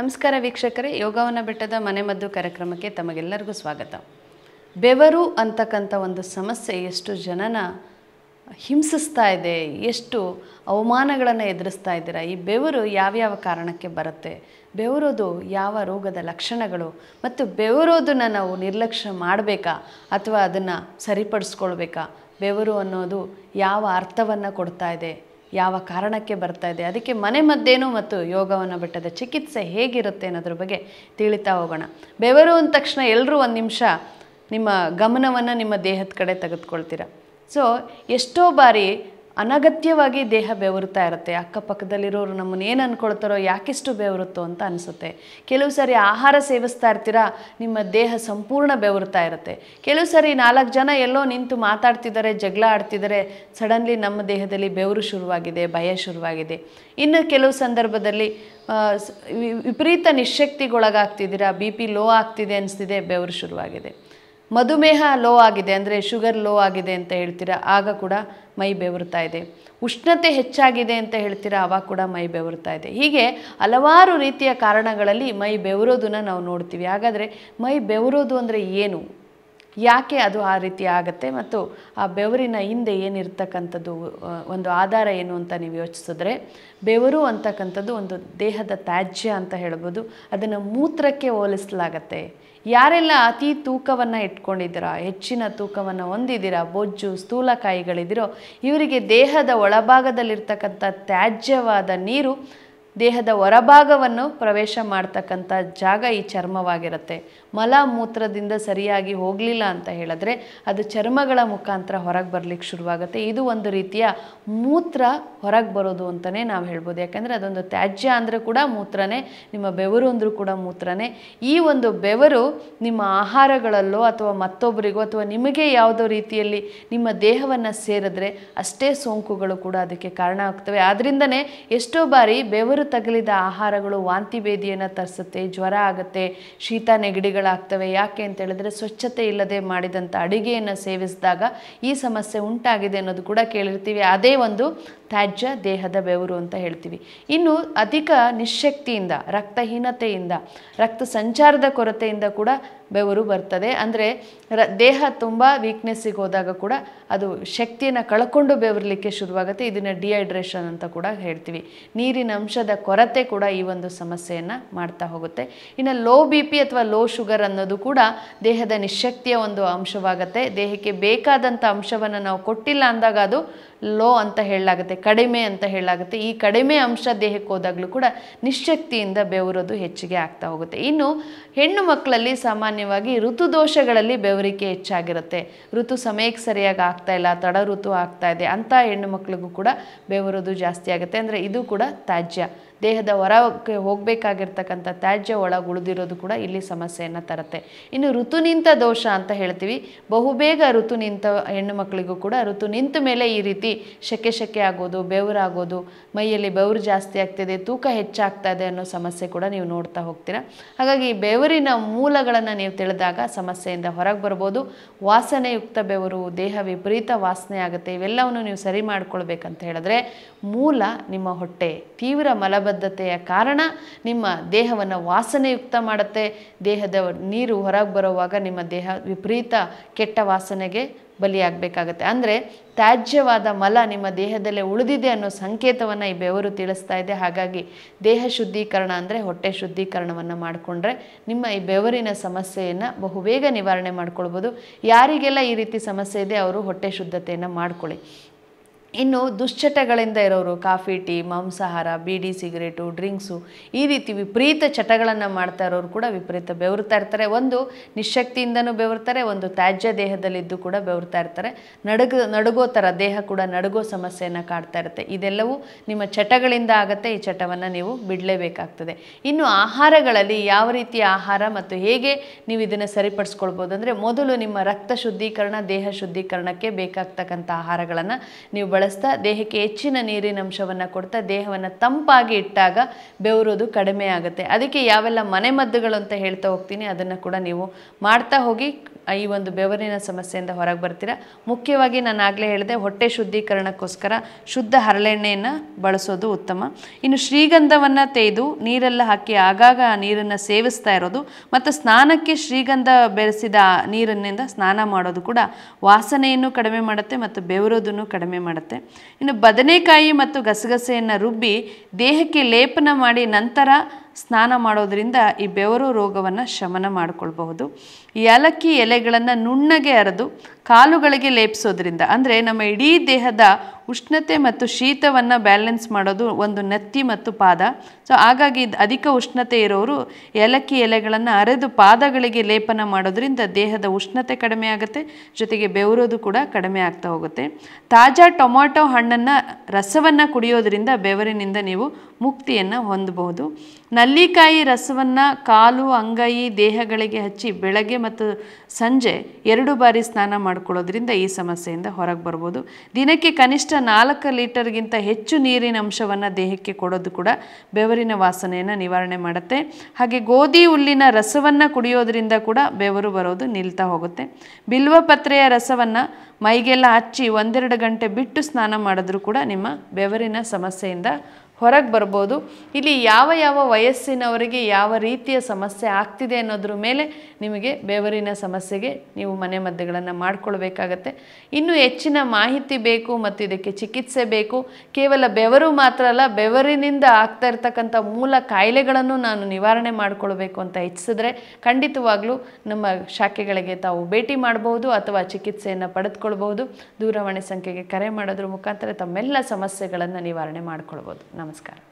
ನಮಸ್ಕಾರ ವೀಕ್ಷಕರೇ ಯೋಗವನ್ನು ಬೆಟ್ಟದ ಮನೆಮದ್ದು ಕಾರ್ಯಕ್ರಮಕ್ಕೆ ತಮಗೆಲ್ಲರಿಗೂ ಸ್ವಾಗತ ಬೆವರು ಅಂತಕ್ಕಂಥ ಒಂದು ಸಮಸ್ಯೆ ಎಷ್ಟು ಜನನ ಹಿಂಸಿಸ್ತಾ ಇದೆ ಎಷ್ಟು ಅವಮಾನಗಳನ್ನು ಎದುರಿಸ್ತಾ ಇದ್ದೀರಾ ಈ ಬೆವರು ಯಾವ್ಯಾವ ಕಾರಣಕ್ಕೆ ಬರುತ್ತೆ ಬೆವರೋದು ಯಾವ ರೋಗದ ಲಕ್ಷಣಗಳು ಮತ್ತು ಬೆವರೋದನ್ನು ನಾವು ನಿರ್ಲಕ್ಷ್ಯ ಮಾಡಬೇಕಾ ಅಥವಾ ಅದನ್ನು ಸರಿಪಡಿಸ್ಕೊಳ್ಬೇಕಾ ಬೆವರು ಅನ್ನೋದು ಯಾವ ಅರ್ಥವನ್ನು ಕೊಡ್ತಾ ಇದೆ ಯಾವ ಕಾರಣಕ್ಕೆ ಬರ್ತಾ ಇದೆ ಅದಕ್ಕೆ ಮನೆ ಮದ್ದೇನು ಮತ್ತು ಯೋಗವನ್ನು ಬಿಟ್ಟದ ಚಿಕಿತ್ಸೆ ಹೇಗಿರುತ್ತೆ ಅನ್ನೋದ್ರ ಬಗ್ಗೆ ತಿಳಿತಾ ಹೋಗೋಣ ಬೆವರು ಅಂದ ತಕ್ಷಣ ಎಲ್ಲರೂ ಒಂದು ನಿಮಿಷ ನಿಮ್ಮ ಗಮನವನ್ನು ನಿಮ್ಮ ದೇಹದ ಕಡೆ ತೆಗೆದುಕೊಳ್ತೀರ ಸೊ ಎಷ್ಟೋ ಬಾರಿ ಅನಗತ್ಯವಾಗಿ ದೇಹ ಬೆವರುತ್ತಾ ಇರುತ್ತೆ ಅಕ್ಕಪಕ್ಕದಲ್ಲಿರೋರು ನಮ್ಮನ್ನು ಏನು ಅಂದ್ಕೊಳ್ತಾರೋ ಯಾಕೆಷ್ಟು ಬೆವರುತ್ತೋ ಅಂತ ಅನಿಸುತ್ತೆ ಕೆಲವು ಸಾರಿ ಆಹಾರ ಸೇವಿಸ್ತಾ ಇರ್ತೀರಾ ನಿಮ್ಮ ದೇಹ ಸಂಪೂರ್ಣ ಬೆವರುತ್ತಾ ಇರುತ್ತೆ ಕೆಲವು ಸಾರಿ ನಾಲ್ಕು ಜನ ಎಲ್ಲೋ ನಿಂತು ಮಾತಾಡ್ತಿದ್ದಾರೆ ಜಗಳ ಆಡ್ತಿದ್ದಾರೆ ಸಡನ್ಲಿ ನಮ್ಮ ದೇಹದಲ್ಲಿ ಬೆವರು ಶುರುವಾಗಿದೆ ಭಯ ಶುರುವಾಗಿದೆ ಇನ್ನು ಕೆಲವು ಸಂದರ್ಭದಲ್ಲಿ ವಿಪರೀತ ನಿಶಕ್ತಿಗೊಳಗಾಗ್ತಿದ್ದೀರಾ ಬಿ ಪಿ ಲೋ ಆಗ್ತಿದೆ ಅನಿಸ್ತಿದೆ ಬೆವರು ಶುರುವಾಗಿದೆ ಮಧುಮೇಹ ಲೋ ಆಗಿದೆ ಅಂದರೆ ಶುಗರ್ ಲೋ ಆಗಿದೆ ಅಂತ ಹೇಳ್ತೀರಾ ಆಗ ಕೂಡ ಮೈ ಬೆವರ್ತಾ ಇದೆ ಉಷ್ಣತೆ ಹೆಚ್ಚಾಗಿದೆ ಅಂತ ಹೇಳ್ತೀರಾ ಅವಾಗ ಕೂಡ ಮೈ ಬೆವರ್ತಾ ಇದೆ ಹೀಗೆ ಹಲವಾರು ರೀತಿಯ ಕಾರಣಗಳಲ್ಲಿ ಮೈ ಬೆವರೋದನ್ನು ನಾವು ನೋಡ್ತೀವಿ ಹಾಗಾದರೆ ಮೈ ಬೆವರೋದು ಅಂದರೆ ಏನು ಯಾಕೆ ಅದು ಆ ರೀತಿ ಆಗುತ್ತೆ ಮತ್ತು ಆ ಬೆವರಿನ ಹಿಂದೆ ಏನಿರ್ತಕ್ಕಂಥದ್ದು ಒಂದು ಆಧಾರ ಏನು ಅಂತ ನೀವು ಯೋಚಿಸಿದ್ರೆ ಬೆವರು ಅಂತಕ್ಕಂಥದ್ದು ಒಂದು ದೇಹದ ತ್ಯಾಜ್ಯ ಅಂತ ಹೇಳ್ಬೋದು ಅದನ್ನು ಮೂತ್ರಕ್ಕೆ ಹೋಲಿಸಲಾಗತ್ತೆ ಯಾರೆಲ್ಲ ಅತಿ ತೂಕವನ್ನು ಇಟ್ಕೊಂಡಿದ್ದೀರಾ ಹೆಚ್ಚಿನ ತೂಕವನ್ನು ಹೊಂದಿದ್ದೀರಾ ಬೊಜ್ಜು ಸ್ಥೂಲಕಾಯಿಗಳಿದ್ದೀರೋ ಇವರಿಗೆ ದೇಹದ ಒಳಭಾಗದಲ್ಲಿರ್ತಕ್ಕಂಥ ತ್ಯಾಜ್ಯವಾದ ನೀರು ದೇಹದ ಹೊರಭಾಗವನ್ನು ಪ್ರವೇಶ ಮಾಡ್ತಕ್ಕಂಥ ಜಾಗ ಈ ಚರ್ಮವಾಗಿರುತ್ತೆ ಮಲ ಮೂತ್ರದಿಂದ ಸರಿಯಾಗಿ ಹೋಗಲಿಲ್ಲ ಅಂತ ಹೇಳಿದ್ರೆ ಅದು ಚರ್ಮಗಳ ಮುಖಾಂತರ ಹೊರಗೆ ಬರಲಿಕ್ಕೆ ಶುರುವಾಗುತ್ತೆ ಇದು ಒಂದು ರೀತಿಯ ಮೂತ್ರ ಹೊರಗೆ ಬರೋದು ಅಂತಲೇ ನಾವು ಹೇಳ್ಬೋದು ಯಾಕಂದರೆ ಅದೊಂದು ತ್ಯಾಜ್ಯ ಅಂದರೂ ಕೂಡ ಮೂತ್ರನೇ ನಿಮ್ಮ ಬೆವರು ಅಂದರೂ ಕೂಡ ಮೂತ್ರನೇ ಈ ಒಂದು ಬೆವರು ನಿಮ್ಮ ಆಹಾರಗಳಲ್ಲೋ ಅಥವಾ ಮತ್ತೊಬ್ಬರಿಗೋ ಅಥವಾ ನಿಮಗೆ ಯಾವುದೋ ರೀತಿಯಲ್ಲಿ ನಿಮ್ಮ ದೇಹವನ್ನು ಸೇರಿದ್ರೆ ಅಷ್ಟೇ ಸೋಂಕುಗಳು ಕೂಡ ಅದಕ್ಕೆ ಕಾರಣ ಆಗ್ತವೆ ಆದ್ದರಿಂದನೇ ಎಷ್ಟೋ ಬಾರಿ ಬೆವರು ನೀರು ತಗಲಿದ ಆಹಾರಗಳು ವಾಂತಿ ಭೇದಿಯನ್ನು ತರಿಸುತ್ತೆ ಜ್ವರ ಆಗುತ್ತೆ ಶೀತ ನೆಗಡಿಗಳಾಗ್ತವೆ ಯಾಕೆ ಅಂತ ಹೇಳಿದ್ರೆ ಸ್ವಚ್ಛತೆ ಇಲ್ಲದೆ ಮಾಡಿದಂಥ ಅಡಿಗೆಯನ್ನು ಸೇವಿಸಿದಾಗ ಈ ಸಮಸ್ಯೆ ಉಂಟಾಗಿದೆ ಅನ್ನೋದು ಕೂಡ ಕೇಳಿರ್ತೀವಿ ಅದೇ ಒಂದು ತ್ಯಾಜ್ಯ ದೇಹದ ಬೆವರು ಅಂತ ಹೇಳ್ತೀವಿ ಇನ್ನು ಅಧಿಕ ನಿಶಕ್ತಿಯಿಂದ ರಕ್ತಹೀನತೆಯಿಂದ ರಕ್ತ ಸಂಚಾರದ ಕೊರತೆಯಿಂದ ಕೂಡ ಬೆವರು ಬರ್ತದೆ ಅಂದರೆ ರ ದೇಹ ತುಂಬ ವೀಕ್ನೆಸ್ಸಿಗೆ ಹೋದಾಗ ಕೂಡ ಅದು ಶಕ್ತಿಯನ್ನು ಕಳ್ಕೊಂಡು ಬೆವರಲಿಕ್ಕೆ ಶುರುವಾಗುತ್ತೆ ಇದನ್ನು ಡಿಹೈಡ್ರೇಷನ್ ಅಂತ ಕೂಡ ಹೇಳ್ತೀವಿ ನೀರಿನ ಅಂಶದ ಕೊರತೆ ಕೂಡ ಈ ಒಂದು ಸಮಸ್ಯೆಯನ್ನು ಮಾಡ್ತಾ ಹೋಗುತ್ತೆ ಇನ್ನು ಲೋ ಬಿ ಪಿ ಅಥವಾ ಲೋ ಶುಗರ್ ಅನ್ನೋದು ಕೂಡ ದೇಹದ ನಿಶಕ್ತಿಯ ಒಂದು ಅಂಶವಾಗುತ್ತೆ ದೇಹಕ್ಕೆ ಬೇಕಾದಂಥ ಅಂಶವನ್ನು ನಾವು ಕೊಟ್ಟಿಲ್ಲ ಅಂದಾಗ ಅದು ಲೋ ಅಂತ ಹೇಳಲಾಗುತ್ತೆ ಕಡಿಮೆ ಅಂತ ಹೇಳಲಾಗುತ್ತೆ ಈ ಕಡಿಮೆ ಅಂಶ ದೇಹಕ್ಕೆ ಹೋದಾಗಲೂ ಕೂಡ ನಿಶಕ್ತಿಯಿಂದ ಬೆವರೋದು ಹೆಚ್ಚಿಗೆ ಆಗ್ತಾ ಹೋಗುತ್ತೆ ಇನ್ನು ಹೆಣ್ಣು ಮಕ್ಕಳಲ್ಲಿ ಸಾಮಾನ್ಯವಾಗಿ ಋತು ದೋಷಗಳಲ್ಲಿ ಬೆವರಿಕೆ ಹೆಚ್ಚಾಗಿರುತ್ತೆ ಋತು ಸಮಯಕ್ಕೆ ಸರಿಯಾಗಿ ಆಗ್ತಾ ಇಲ್ಲ ತಡ ಋತು ಆಗ್ತಾ ಇದೆ ಅಂತ ಹೆಣ್ಣು ಮಕ್ಕಳಿಗೂ ಕೂಡ ಬೆವರೋದು ಜಾಸ್ತಿ ಆಗುತ್ತೆ ಅಂದರೆ ಇದು ಕೂಡ ತ್ಯಾಜ್ಯ ದೇಹದ ಹೊರಕ್ಕೆ ಹೋಗಬೇಕಾಗಿರ್ತಕ್ಕಂಥ ತ್ಯಾಜ್ಯ ಒಳಗೆ ಉಳಿದಿರೋದು ಕೂಡ ಇಲ್ಲಿ ಸಮಸ್ಯೆಯನ್ನು ತರುತ್ತೆ ಇನ್ನು ಋತು ನಿಂತ ದೋಷ ಅಂತ ಹೇಳ್ತೀವಿ ಬಹುಬೇಗ ಋತು ನಿಂತ ಹೆಣ್ಣು ಮಕ್ಕಳಿಗೂ ಕೂಡ ಋತು ನಿಂತ ಮೇಲೆ ಈ ರೀತಿ ಶೆಕೆ ಶೆಕೆ ಆಗೋದು ಬೆವರಾಗೋದು ಮೈಯಲ್ಲಿ ಬೆವರು ಜಾಸ್ತಿ ಆಗ್ತಿದೆ ತೂಕ ಹೆಚ್ಚಾಗ್ತಾ ಇದೆ ಅನ್ನೋ ಸಮಸ್ಯೆ ಕೂಡ ನೀವು ನೋಡ್ತಾ ಹೋಗ್ತೀರಾ ಹಾಗಾಗಿ ಬೆವರಿನ ಮೂಲಗಳನ್ನು ನೀವು ತಿಳಿದಾಗ ಸಮಸ್ಯೆಯಿಂದ ಹೊರಗೆ ಬರ್ಬೋದು ವಾಸನೆಯುಕ್ತ ಬೆವರು ದೇಹ ವಿಪರೀತ ವಾಸನೆ ಆಗುತ್ತೆ ಇವೆಲ್ಲವನ್ನು ನೀವು ಸರಿ ಮಾಡ್ಕೊಳ್ಬೇಕಂತ ಹೇಳಿದ್ರೆ ಮೂಲ ನಿಮ್ಮ ಹೊಟ್ಟೆ ತೀವ್ರ ಮಲಬ ಬದ್ಧತೆಯ ಕಾರಣ ನಿಮ್ಮ ದೇಹವನ್ನು ವಾಸನೆಯುಕ್ತ ಮಾಡುತ್ತೆ ದೇಹದ ನೀರು ಹೊರಗೆ ಬರುವಾಗ ನಿಮ್ಮ ದೇಹ ವಿಪರೀತ ಕೆಟ್ಟ ವಾಸನೆಗೆ ಬಲಿಯಾಗಬೇಕಾಗತ್ತೆ ಅಂದರೆ ತ್ಯಾಜ್ಯವಾದ ಮಲ ನಿಮ್ಮ ದೇಹದಲ್ಲೇ ಉಳಿದಿದೆ ಅನ್ನೋ ಸಂಕೇತವನ್ನು ಈ ಬೆವರು ತಿಳಿಸ್ತಾ ಇದೆ ಹಾಗಾಗಿ ದೇಹ ಶುದ್ಧೀಕರಣ ಅಂದರೆ ಹೊಟ್ಟೆ ಶುದ್ಧೀಕರಣವನ್ನು ಮಾಡಿಕೊಂಡ್ರೆ ನಿಮ್ಮ ಈ ಬೆವರಿನ ಸಮಸ್ಯೆಯನ್ನು ಬಹುಬೇಗ ನಿವಾರಣೆ ಮಾಡ್ಕೊಳ್ಬೋದು ಯಾರಿಗೆಲ್ಲ ಈ ರೀತಿ ಸಮಸ್ಯೆ ಇದೆ ಅವರು ಹೊಟ್ಟೆ ಶುದ್ಧತೆಯನ್ನು ಮಾಡ್ಕೊಳ್ಳಿ ಇನ್ನು ದುಶ್ಚಟಗಳಿಂದ ಇರೋರು ಕಾಫಿ ಟೀ ಮಾಂಸಾಹಾರ ಬೀಡಿ ಸಿಗರೇಟು ಡ್ರಿಂಕ್ಸು ಈ ರೀತಿ ವಿಪರೀತ ಚಟಗಳನ್ನು ಮಾಡ್ತಾ ಇರೋರು ಕೂಡ ವಿಪರೀತ ಬೆವರ್ತಾ ಇರ್ತಾರೆ ಒಂದು ನಿಶಕ್ತಿಯಿಂದನೂ ಬೆವರ್ತಾರೆ ಒಂದು ತ್ಯಾಜ್ಯ ದೇಹದಲ್ಲಿದ್ದು ಕೂಡ ಬೆವರ್ತಾ ಇರ್ತಾರೆ ನಡಗ ನಡುಗೋ ಥರ ದೇಹ ಕೂಡ ನಡುಗೋ ಸಮಸ್ಯೆಯನ್ನು ಕಾಡ್ತಾ ಇರುತ್ತೆ ಇದೆಲ್ಲವೂ ನಿಮ್ಮ ಚಟಗಳಿಂದ ಆಗುತ್ತೆ ಈ ಚಟವನ್ನು ನೀವು ಬಿಡಲೇಬೇಕಾಗ್ತದೆ ಇನ್ನು ಆಹಾರಗಳಲ್ಲಿ ಯಾವ ರೀತಿಯ ಆಹಾರ ಮತ್ತು ಹೇಗೆ ನೀವು ಇದನ್ನು ಸರಿಪಡಿಸ್ಕೊಳ್ಬೋದು ಅಂದರೆ ಮೊದಲು ನಿಮ್ಮ ರಕ್ತ ಶುದ್ಧೀಕರಣ ದೇಹ ಶುದ್ಧೀಕರಣಕ್ಕೆ ಬೇಕಾಗ್ತಕ್ಕಂಥ ಆಹಾರಗಳನ್ನು ನೀವು ಬಳಸ್ತಾ ದೇಹಕ್ಕೆ ಹೆಚ್ಚಿನ ನೀರಿನ ಅಂಶವನ್ನು ಕೊಡ್ತಾ ದೇಹವನ್ನು ತಂಪಾಗಿ ಇಟ್ಟಾಗ ಬೆವರೋದು ಕಡಿಮೆ ಆಗುತ್ತೆ ಅದಕ್ಕೆ ಯಾವೆಲ್ಲ ಮನೆಮದ್ದುಗಳು ಅಂತ ಹೇಳ್ತಾ ಹೋಗ್ತೀನಿ ಅದನ್ನು ಕೂಡ ನೀವು ಮಾಡ್ತಾ ಹೋಗಿ ಈ ಒಂದು ಬೆವರಿನ ಸಮಸ್ಯೆಯಿಂದ ಹೊರಗೆ ಬರ್ತೀರಾ ಮುಖ್ಯವಾಗಿ ನಾನು ಆಗಲೇ ಹೇಳಿದೆ ಹೊಟ್ಟೆ ಶುದ್ಧೀಕರಣಕ್ಕೋಸ್ಕರ ಶುದ್ಧ ಹರಳೆಣ್ಣೆಯನ್ನು ಬಳಸೋದು ಉತ್ತಮ ಇನ್ನು ಶ್ರೀಗಂಧವನ್ನು ತೆಗೆದು ನೀರೆಲ್ಲ ಹಾಕಿ ಆಗಾಗ ಆ ನೀರನ್ನು ಸೇವಿಸ್ತಾ ಇರೋದು ಮತ್ತು ಸ್ನಾನಕ್ಕೆ ಶ್ರೀಗಂಧ ಬೆರೆಸಿದ ನೀರನ್ನಿಂದ ಸ್ನಾನ ಮಾಡೋದು ಕೂಡ ವಾಸನೆಯನ್ನು ಕಡಿಮೆ ಮಾಡುತ್ತೆ ಮತ್ತು ಬೆವರೋದನ್ನು ಕಡಿಮೆ ಮಾಡುತ್ತೆ ಇನ್ನು ಬದನೆಕಾಯಿ ಮತ್ತು ಗಸಗಸೆಯನ್ನು ರುಬ್ಬಿ ದೇಹಕ್ಕೆ ಲೇಪನ ಮಾಡಿ ನಂತರ ಸ್ನಾನ ಮಾಡೋದರಿಂದ ಈ ಬೆವರು ರೋಗವನ್ನು ಶಮನ ಮಾಡಿಕೊಳ್ಬಹುದು ಏಲಕ್ಕಿ ಎಲೆಗಳನ್ನು ನುಣ್ಣಗೆ ಅರೆದು ಕಾಲುಗಳಿಗೆ ಲೇಪಿಸೋದ್ರಿಂದ ಅಂದರೆ ನಮ್ಮ ಇಡೀ ದೇಹದ ಉಷ್ಣತೆ ಮತ್ತು ಶೀತವನ್ನು ಬ್ಯಾಲೆನ್ಸ್ ಮಾಡೋದು ಒಂದು ನತ್ತಿ ಮತ್ತು ಪಾದ ಸೊ ಹಾಗಾಗಿ ಅಧಿಕ ಉಷ್ಣತೆ ಇರೋರು ಏಲಕ್ಕಿ ಎಲೆಗಳನ್ನು ಅರೆದು ಪಾದಗಳಿಗೆ ಲೇಪನ ಮಾಡೋದ್ರಿಂದ ದೇಹದ ಉಷ್ಣತೆ ಕಡಿಮೆ ಆಗುತ್ತೆ ಜೊತೆಗೆ ಬೆವರೋದು ಕೂಡ ಕಡಿಮೆ ಆಗ್ತಾ ಹೋಗುತ್ತೆ ತಾಜಾ ಟೊಮೊಟೊ ಹಣ್ಣನ್ನು ರಸವನ್ನು ಕುಡಿಯೋದ್ರಿಂದ ಬೆವರಿನಿಂದ ನೀವು ಮುಕ್ತಿಯನ್ನು ಹೊಂದಬಹುದು ನಲ್ಲಿಕಾಯಿ ರಸವನ್ನು ಕಾಲು ಅಂಗೈ ದೇಹಗಳಿಗೆ ಹಚ್ಚಿ ಬೆಳಗ್ಗೆ ಮತ್ತು ಸಂಜೆ ಎರಡು ಬಾರಿ ಸ್ನಾನ ಮಾಡಿಕೊಳ್ಳೋದ್ರಿಂದ ಈ ಸಮಸ್ಯೆಯಿಂದ ಹೊರಗೆ ಬರ್ಬೋದು ದಿನಕ್ಕೆ ಕನಿಷ್ಠ ನಾಲ್ಕು ಲೀಟರ್ಗಿಂತ ಹೆಚ್ಚು ನೀರಿನ ಅಂಶವನ್ನು ದೇಹಕ್ಕೆ ಕೊಡೋದು ಕೂಡ ಬೆವರಿನ ವಾಸನೆಯನ್ನು ನಿವಾರಣೆ ಮಾಡುತ್ತೆ ಹಾಗೆ ಗೋಧಿ ಹುಲ್ಲಿನ ರಸವನ್ನು ಕುಡಿಯೋದ್ರಿಂದ ಕೂಡ ಬೆವರು ಬರೋದು ನಿಲ್ತಾ ಹೋಗುತ್ತೆ ಬಿಲ್ವಪತ್ರೆಯ ರಸವನ್ನು ಮೈಗೆಲ್ಲ ಹಚ್ಚಿ ಒಂದೆರಡು ಗಂಟೆ ಬಿಟ್ಟು ಸ್ನಾನ ಮಾಡಿದ್ರೂ ಕೂಡ ನಿಮ್ಮ ಬೆವರಿನ ಸಮಸ್ಯೆಯಿಂದ ಹೊರಗೆ ಬರ್ಬೋದು ಇಲ್ಲಿ ಯಾವ ಯಾವ ವಯಸ್ಸಿನವರಿಗೆ ಯಾವ ರೀತಿಯ ಸಮಸ್ಯೆ ಆಗ್ತಿದೆ ಅನ್ನೋದ್ರ ಮೇಲೆ ನಿಮಗೆ ಬೆವರಿನ ಸಮಸ್ಯೆಗೆ ನೀವು ಮನೆ ಮದ್ದುಗಳನ್ನು ಮಾಡಿಕೊಳ್ಬೇಕಾಗತ್ತೆ ಇನ್ನೂ ಹೆಚ್ಚಿನ ಮಾಹಿತಿ ಬೇಕು ಮತ್ತು ಇದಕ್ಕೆ ಚಿಕಿತ್ಸೆ ಬೇಕು ಕೇವಲ ಬೆವರು ಮಾತ್ರ ಅಲ್ಲ ಬೆವರಿನಿಂದ ಆಗ್ತಾ ಇರ್ತಕ್ಕಂಥ ಮೂಲ ಕಾಯಿಲೆಗಳನ್ನು ನಾನು ನಿವಾರಣೆ ಮಾಡಿಕೊಳ್ಬೇಕು ಅಂತ ಹೆಚ್ಚಿಸಿದ್ರೆ ಖಂಡಿತವಾಗ್ಲೂ ನಮ್ಮ ಶಾಖೆಗಳಿಗೆ ತಾವು ಭೇಟಿ ಮಾಡಬಹುದು ಅಥವಾ ಚಿಕಿತ್ಸೆಯನ್ನು ಪಡೆದುಕೊಳ್ಬಹುದು ದೂರವಾಣಿ ಸಂಖ್ಯೆಗೆ ಕರೆ ಮಾಡೋದ್ರ ಮುಖಾಂತರ ತಮ್ಮೆಲ್ಲ ಸಮಸ್ಯೆಗಳನ್ನು ನಿವಾರಣೆ ಮಾಡಿಕೊಳ್ಬೋದು ನಮಸ್ಕಾರ नमस्कार